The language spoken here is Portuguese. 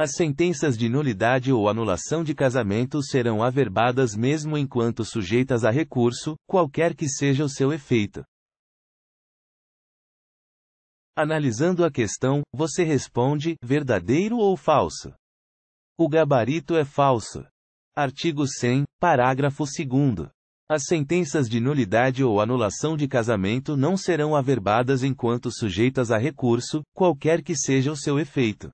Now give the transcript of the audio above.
As sentenças de nulidade ou anulação de casamento serão averbadas mesmo enquanto sujeitas a recurso, qualquer que seja o seu efeito. Analisando a questão, você responde: verdadeiro ou falso? O gabarito é falso. Artigo 100, parágrafo 2. As sentenças de nulidade ou anulação de casamento não serão averbadas enquanto sujeitas a recurso, qualquer que seja o seu efeito.